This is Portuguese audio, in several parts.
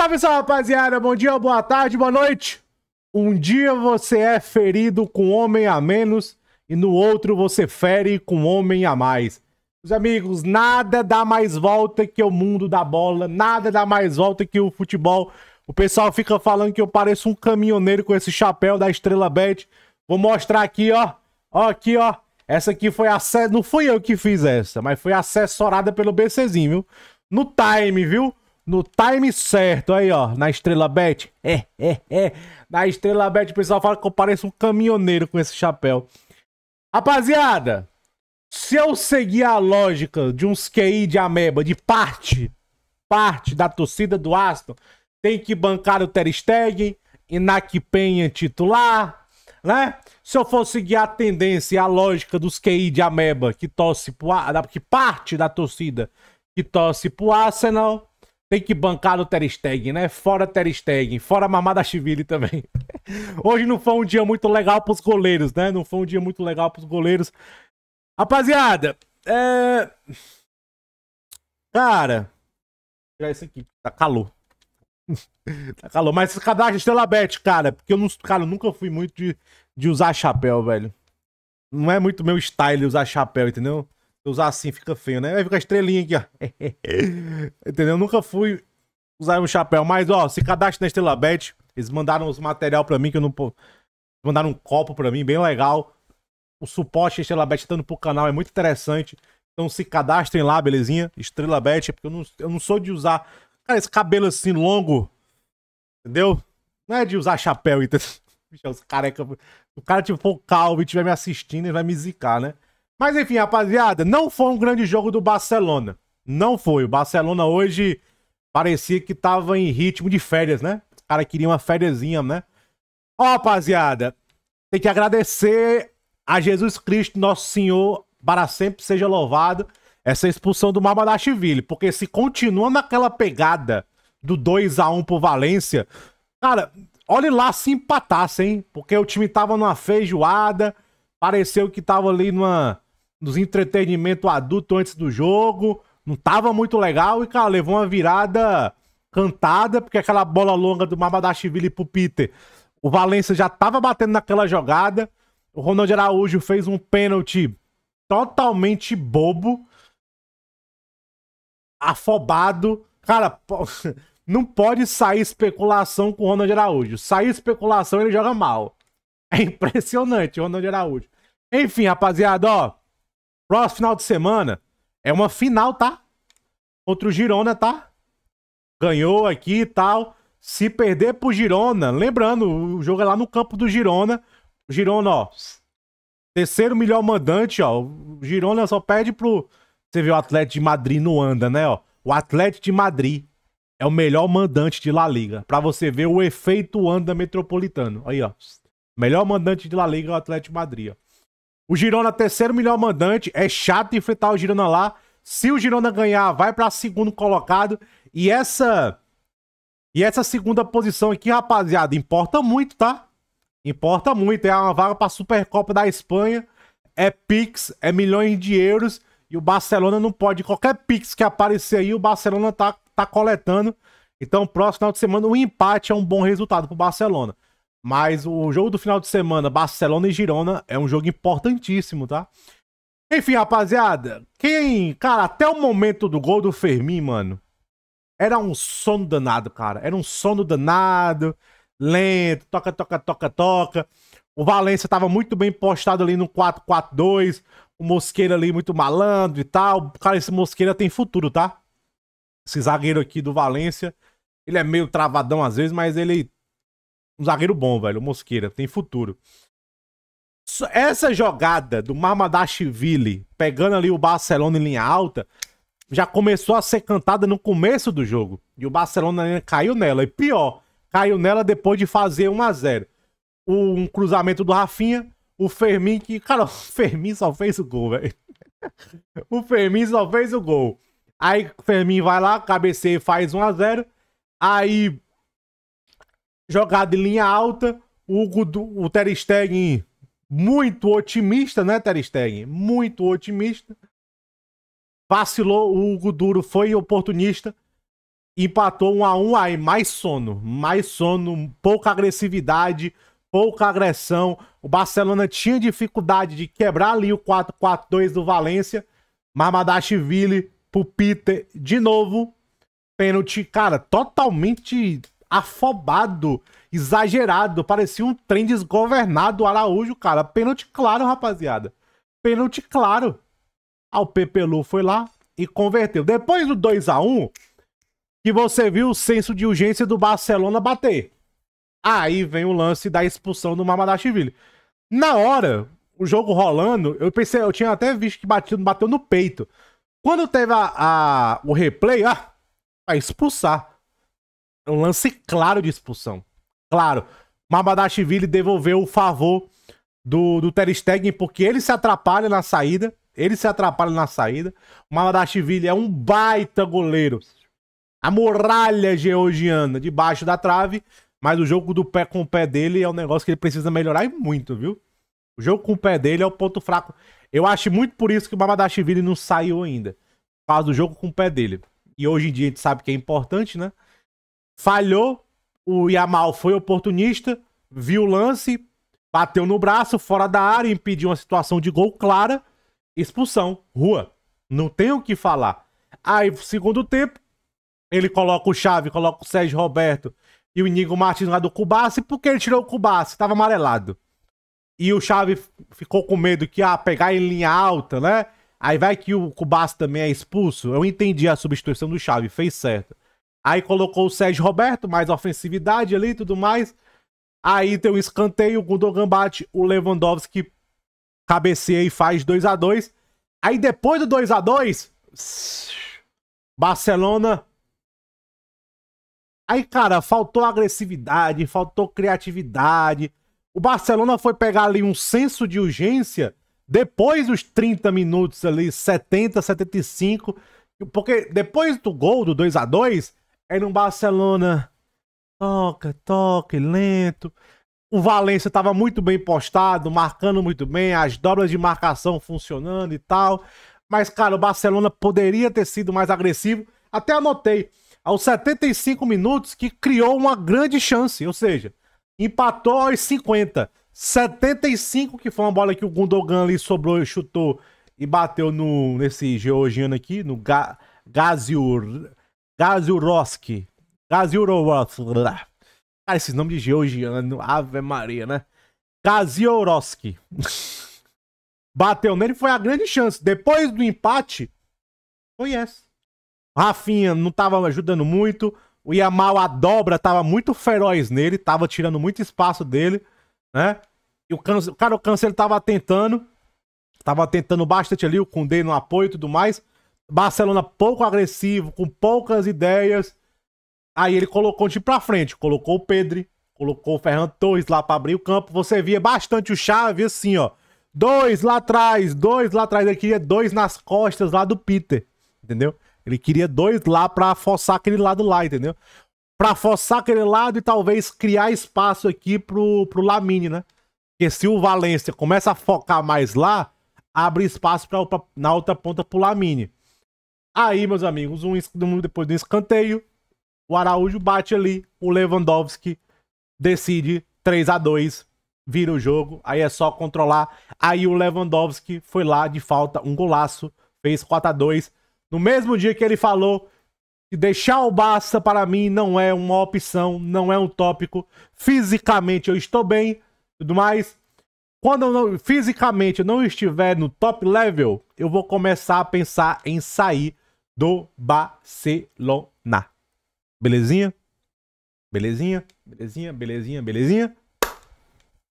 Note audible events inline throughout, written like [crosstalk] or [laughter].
Salve, salve, rapaziada! Bom dia, boa tarde, boa noite! Um dia você é ferido com homem a menos e no outro você fere com homem a mais. Meus amigos, nada dá mais volta que o mundo da bola, nada dá mais volta que o futebol. O pessoal fica falando que eu pareço um caminhoneiro com esse chapéu da Estrela Bet. Vou mostrar aqui, ó. Ó, aqui, ó. Essa aqui foi acess... Não fui eu que fiz essa, mas foi assessorada pelo BCzinho, viu? No time, viu? no time certo. Aí, ó, na Estrela Bet. É, é, é. Na Estrela Bet, o pessoal fala que eu pareço um caminhoneiro com esse chapéu. Rapaziada, se eu seguir a lógica de uns QI de ameba, de parte, parte da torcida do Aston, tem que bancar o Ter Stegen, Inak Penha titular, né? Se eu for seguir a tendência e a lógica dos QI de ameba, que torce pro, que parte da torcida que torce pro Arsenal, tem que bancar no Ter Stegen, né? Fora Ter Stegen, fora Mamada Chivili também. [laughs] Hoje não foi um dia muito legal pros goleiros, né? Não foi um dia muito legal pros goleiros. Rapaziada, é... Cara... Vou tirar isso aqui, tá calor. [laughs] tá calor, mas cadastro Estrela Bet, cara. Porque eu, não, cara, eu nunca fui muito de, de usar chapéu, velho. Não é muito meu style usar chapéu, entendeu? usar assim fica feio, né? Vai ficar estrelinha aqui, ó. [laughs] Entendeu? Eu nunca fui usar um chapéu, mas ó, se cadastre na Estrela Bet. Eles mandaram os material para mim que eu não mandaram um copo para mim, bem legal. O suporte Estrela Bet tá dando pro canal é muito interessante. Então se cadastrem lá, belezinha? Estrela Bet, porque eu não, eu não sou de usar cara esse cabelo assim longo. Entendeu? Não é de usar chapéu, entendeu? [laughs] Bicho, os careca. O cara tipo for calvo e estiver me assistindo, ele vai me zicar, né? Mas enfim, rapaziada, não foi um grande jogo do Barcelona. Não foi. O Barcelona hoje parecia que tava em ritmo de férias, né? O cara queria uma fériazinha, né? Ó, rapaziada, tem que agradecer a Jesus Cristo, nosso Senhor, para sempre seja louvado, essa expulsão do Mamadashvili, porque se continua naquela pegada do 2 a 1 pro Valência, cara, olhe lá se empatasse, hein? Porque o time tava numa feijoada, pareceu que tava ali numa nos entretenimento adulto antes do jogo. Não tava muito legal e, cara, levou uma virada cantada, porque aquela bola longa do Mamadashvili pro Peter. O Valencia já tava batendo naquela jogada. O Ronald Araújo fez um pênalti totalmente bobo, afobado. Cara, [laughs] não pode sair especulação com o Ronald Araújo. Sair especulação, ele joga mal. É impressionante o Ronald Araújo. Enfim, rapaziada, ó. Próximo final de semana é uma final, tá? Contra o Girona, tá? Ganhou aqui e tal. Se perder pro Girona, lembrando, o jogo é lá no campo do Girona. Girona, ó. Terceiro melhor mandante, ó. O Girona só perde pro. Você vê o Atlético de Madrid não anda, né, ó? O Atlético de Madrid é o melhor mandante de La Liga. Pra você ver o efeito anda metropolitano. Aí, ó. Melhor mandante de La Liga é o Atlético de Madrid, ó. O Girona terceiro melhor mandante. É chato enfrentar o Girona lá. Se o Girona ganhar, vai para segundo colocado. E essa e essa segunda posição aqui, rapaziada, importa muito, tá? Importa muito. É uma vaga para Supercopa da Espanha. É pix, é milhões de euros. E o Barcelona não pode. Qualquer pix que aparecer aí, o Barcelona tá, tá coletando. Então, próximo final de semana, o um empate é um bom resultado pro Barcelona. Mas o jogo do final de semana, Barcelona e Girona, é um jogo importantíssimo, tá? Enfim, rapaziada, quem. Cara, até o momento do gol do Fermin, mano, era um sono danado, cara. Era um sono danado, lento, toca, toca, toca, toca. O Valencia tava muito bem postado ali no 4-4-2. O Mosqueira ali muito malandro e tal. Cara, esse Mosqueira tem futuro, tá? Esse zagueiro aqui do Valência. Ele é meio travadão às vezes, mas ele um zagueiro bom, velho. O Mosqueira. Tem futuro. Essa jogada do Mamadashvili pegando ali o Barcelona em linha alta já começou a ser cantada no começo do jogo. E o Barcelona caiu nela. E pior, caiu nela depois de fazer 1 a 0 Um cruzamento do Rafinha. O Fermin que. Cara, [laughs] o Fermin só fez o gol, velho. O Fermin só fez o gol. Aí o Fermin vai lá, cabeceia e faz 1x0. Aí jogada em linha alta, o, o, o Ter Stegen muito otimista, né, Ter Stegen? Muito otimista. Vacilou, o Hugo Duro foi oportunista, empatou um a um, aí mais sono, mais sono, pouca agressividade, pouca agressão. O Barcelona tinha dificuldade de quebrar ali o 4-4-2 do Valência, Marmadashvili pro Peter de novo. Pênalti, cara, totalmente afobado, exagerado. Parecia um trem desgovernado, Araújo, cara. Pênalti claro, rapaziada. Pênalti claro. Ao ah, Pepelu foi lá e converteu. Depois do 2 a 1 que você viu o senso de urgência do Barcelona bater. Aí vem o lance da expulsão do Mamadashvili. Na hora, o jogo rolando, eu pensei, eu tinha até visto que bateu, bateu no peito. Quando teve a, a o replay, ah, vai expulsar um lance claro de expulsão. Claro, Mabadashvili devolveu o favor do, do Ter Stegen porque ele se atrapalha na saída. Ele se atrapalha na saída. O Mabadashvili é um baita goleiro. A muralha georgiana debaixo da trave. Mas o jogo do pé com o pé dele é um negócio que ele precisa melhorar e muito, viu? O jogo com o pé dele é o ponto fraco. Eu acho muito por isso que o Mamadashvili não saiu ainda. faz o jogo com o pé dele. E hoje em dia a gente sabe que é importante, né? falhou, o Yamal foi oportunista, viu o lance, bateu no braço, fora da área, impediu uma situação de gol clara, expulsão, rua. Não tem o que falar. Aí, segundo tempo, ele coloca o Chave, coloca o Sérgio Roberto e o Inigo Martins lá do Cubassi, porque ele tirou o Cubassi, estava amarelado. E o Chave ficou com medo que, ah, pegar em linha alta, né? Aí vai que o Cubassi também é expulso. Eu entendi a substituição do Chave, fez certo. Aí colocou o Sérgio Roberto, mais ofensividade ali e tudo mais. Aí tem um escanteio, o Gundogan bate, o Lewandowski cabeceia e faz 2 a 2 Aí depois do 2 a 2 Barcelona. Aí, cara, faltou agressividade, faltou criatividade. O Barcelona foi pegar ali um senso de urgência depois dos 30 minutos ali, 70, 75. Porque depois do gol do 2 a 2 Aí no Barcelona, toca, toque, lento. O Valencia estava muito bem postado, marcando muito bem, as dobras de marcação funcionando e tal. Mas, cara, o Barcelona poderia ter sido mais agressivo. Até anotei, aos 75 minutos, que criou uma grande chance. Ou seja, empatou aos 50. 75, que foi uma bola que o Gundogan ali sobrou e chutou e bateu no, nesse georgiano aqui, no Ga Gaziur, Gaziurovski. Gaziurovski. Cara, esses nomes de georgiano, Ave Maria, né? Gaziurovski. Bateu nele, foi a grande chance. Depois do empate, foi essa. Rafinha não tava ajudando muito. O Yamal, a dobra, tava muito feroz nele, tava tirando muito espaço dele, né? E o câncer, cara, o câncer tava tentando, tava tentando bastante ali, o Kundê no apoio e tudo mais. Barcelona pouco agressivo, com poucas ideias. Aí ele colocou o tipo, time pra frente, colocou o Pedro, colocou o Ferran Torres lá pra abrir o campo. Você via bastante o Xavi assim, ó. Dois lá atrás, dois lá atrás. Ele queria dois nas costas lá do Peter, entendeu? Ele queria dois lá pra forçar aquele lado lá, entendeu? Pra forçar aquele lado e talvez criar espaço aqui pro, pro Lamine, né? Porque se o Valência começa a focar mais lá, abre espaço pra, pra, na outra ponta pro Lamine. Aí, meus amigos, um, depois do escanteio, o Araújo bate ali, o Lewandowski decide 3 a 2 vira o jogo, aí é só controlar. Aí o Lewandowski foi lá de falta, um golaço, fez 4 a 2 No mesmo dia que ele falou que deixar o Barça para mim não é uma opção, não é um tópico. Fisicamente eu estou bem, tudo mais. Quando eu não, fisicamente eu não estiver no top level, eu vou começar a pensar em sair do Barcelona. Belezinha? Belezinha? Belezinha, belezinha, belezinha.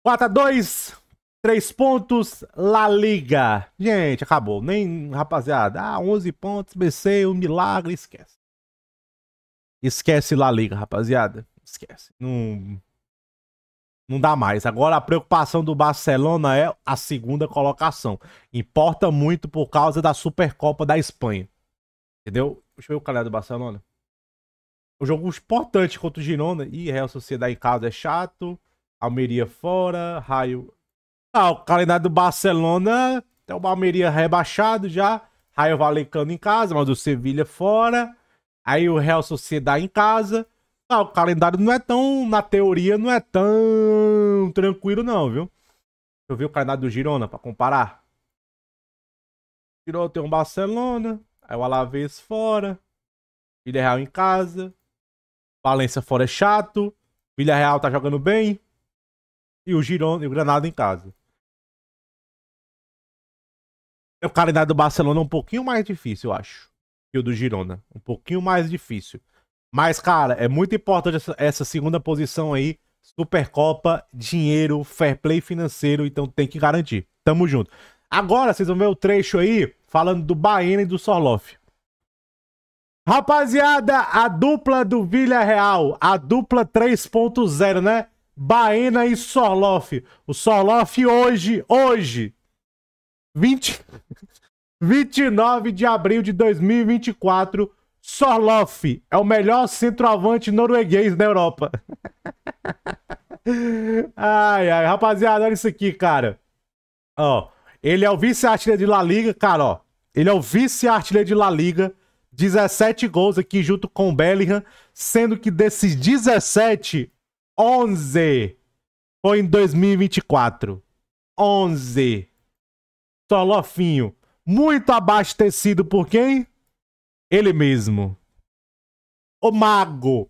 Bota dois, três pontos, La Liga. Gente, acabou. Nem, rapaziada, ah, 11 pontos, BC, um milagre, esquece. Esquece La Liga, rapaziada. Esquece. Não, não dá mais. Agora a preocupação do Barcelona é a segunda colocação. Importa muito por causa da Supercopa da Espanha. Entendeu? Deixa eu ver o calendário do Barcelona. O jogo importante contra o Girona. e Real Sociedade em casa é chato. Almeria fora. Raio. Ah, o calendário do Barcelona. tem então, o Almeria rebaixado já. Raio Valecano em casa, mas o Sevilha fora. Aí o Real Sociedade em casa. Ah, o calendário não é tão, na teoria, não é tão tranquilo, não, viu? Deixa eu ver o calendário do Girona para comparar. Girona tem um Barcelona. Aí o Alavés fora. Vila Real em casa. Valência fora é chato. Vila Real tá jogando bem. E o Girona e o Granada em casa. É o calendário do Barcelona é um pouquinho mais difícil, eu acho. Que o do Girona. Um pouquinho mais difícil. Mas, cara, é muito importante essa, essa segunda posição aí. Supercopa, dinheiro, fair play financeiro. Então tem que garantir. Tamo junto. Agora vocês vão ver o trecho aí falando do Baena e do Sorloff. Rapaziada, a dupla do Vila Real, a dupla 3.0, né? Baena e Sorloff. O Sorloff hoje, hoje, 20... 29 [laughs] de abril de 2024, Sorloff é o melhor centroavante norueguês da Europa. [laughs] ai, ai, rapaziada, olha isso aqui, cara. Ó, ele é o vice-artilheiro de La Liga, cara, ó. Ele é o vice-artilheiro de La Liga. 17 gols aqui junto com o Bellingham, sendo que desses 17, 11 foi em 2024. 11. Tolofinho. Muito abastecido por quem? Ele mesmo. O Mago.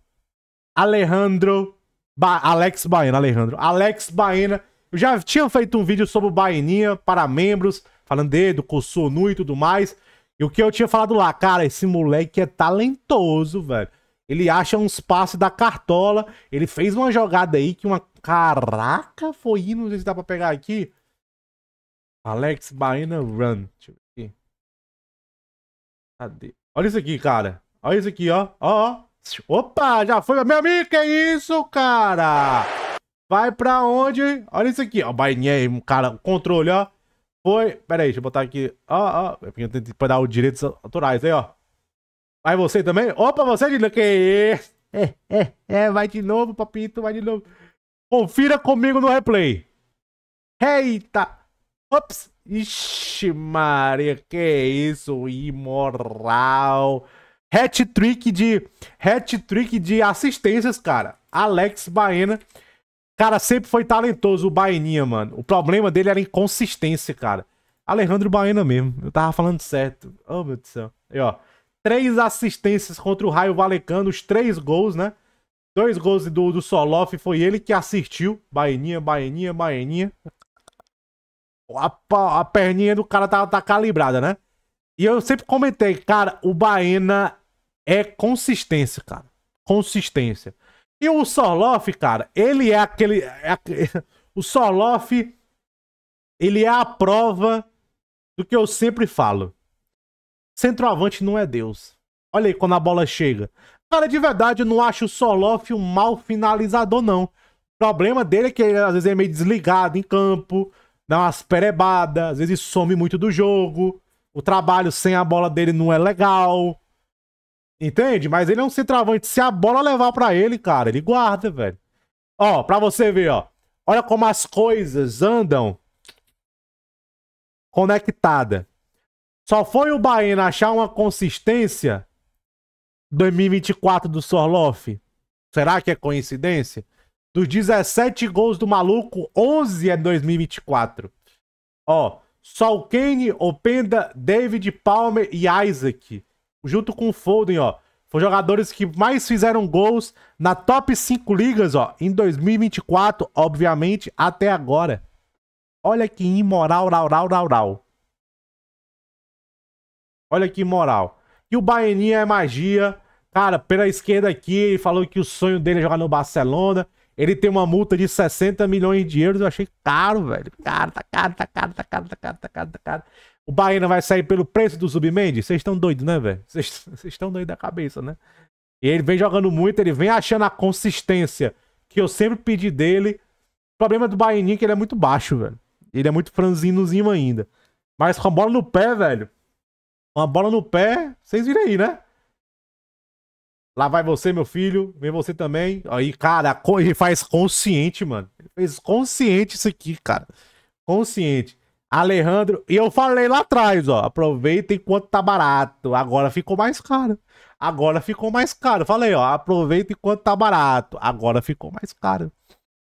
Alejandro. Ba Alex Baena, Alejandro. Alex Baena eu já tinha feito um vídeo sobre o Baianinha para membros, falando dele, do Cossonu e tudo mais. E o que eu tinha falado lá, cara, esse moleque é talentoso, velho. Ele acha uns passes da cartola. Ele fez uma jogada aí que uma. Caraca, foi indo. Não sei se dá pra pegar aqui. Alex Baena Run. Deixa eu ver aqui. Cadê? Olha isso aqui, cara. Olha isso aqui, ó. Ó, ó. Opa, já foi. Meu amigo, que isso, cara? Vai pra onde? Olha isso aqui, ó. Bainha aí, cara. O controle, ó. Foi. Pera aí, deixa eu botar aqui. Ó, ó. É eu tem que dar os direitos autorais aí, ó. Vai você também? Opa, você de que isso? É, é, é, é, vai de novo, papito, vai de novo. Confira comigo no replay. Eita! Ops! Ixi, Maria, que isso? Imoral! Hat-trick de, hat -trick de assistências, cara. Alex Baena Cara, sempre foi talentoso o Baeninha, mano. O problema dele era a inconsistência, cara. Alejandro Baena mesmo. Eu tava falando certo. Oh, meu Deus do céu. Aí, ó. Três assistências contra o Raio Valecano, os três gols, né? Dois gols do, do Soloff, foi ele que assistiu. Baeninha, Baeninha, Baeninha. A, a perninha do cara tá, tá calibrada, né? E eu sempre comentei, cara, o Baena é consistência, cara. Consistência. E o Soloff, cara, ele é aquele. É, [laughs] o Soloff ele é a prova do que eu sempre falo. Centroavante não é Deus. Olha aí quando a bola chega. Cara, de verdade, eu não acho o Soloff um mau finalizador, não. O problema dele é que ele às vezes é meio desligado em campo, dá umas perebadas, às vezes some muito do jogo. O trabalho sem a bola dele não é legal. Entende? Mas ele é um centroavante. Se a bola levar para ele, cara, ele guarda, velho. Ó, pra você ver, ó. Olha como as coisas andam conectada. Só foi o Baiano achar uma consistência 2024 do Sorloff. Será que é coincidência? Dos 17 gols do maluco, 11 é 2024. Ó, Sol Kane, Openda, David Palmer e Isaac junto com o Foden, ó. Foram jogadores que mais fizeram gols na top 5 ligas, ó, em 2024, obviamente, até agora. Olha que imoral, rau, rau, rau, rau. Olha que imoral. E o Baeninha é magia. Cara, pela esquerda aqui, ele falou que o sonho dele é jogar no Barcelona. Ele tem uma multa de 60 milhões de euros. Eu achei caro, velho. Caro, tá caro, tá caro, tá caro, tá caro, tá caro, tá caro. Tá o Bahia vai sair pelo preço do Zubimendi? Vocês estão doidos, né, velho? Vocês estão [laughs] doidos da cabeça, né? E ele vem jogando muito, ele vem achando a consistência que eu sempre pedi dele. O problema do Baianinho é que ele é muito baixo, velho. Ele é muito franzinozinho ainda. Mas com a bola no pé, velho. Com a bola no pé, vocês viram aí, né? Lá vai você, meu filho. Vem você também. Aí, cara, ele faz consciente, mano. Ele fez consciente isso aqui, cara. Consciente. Alejandro. E eu falei lá atrás, ó. Aproveita enquanto tá barato. Agora ficou mais caro. Agora ficou mais caro. Falei, ó. Aproveita enquanto tá barato. Agora ficou mais caro.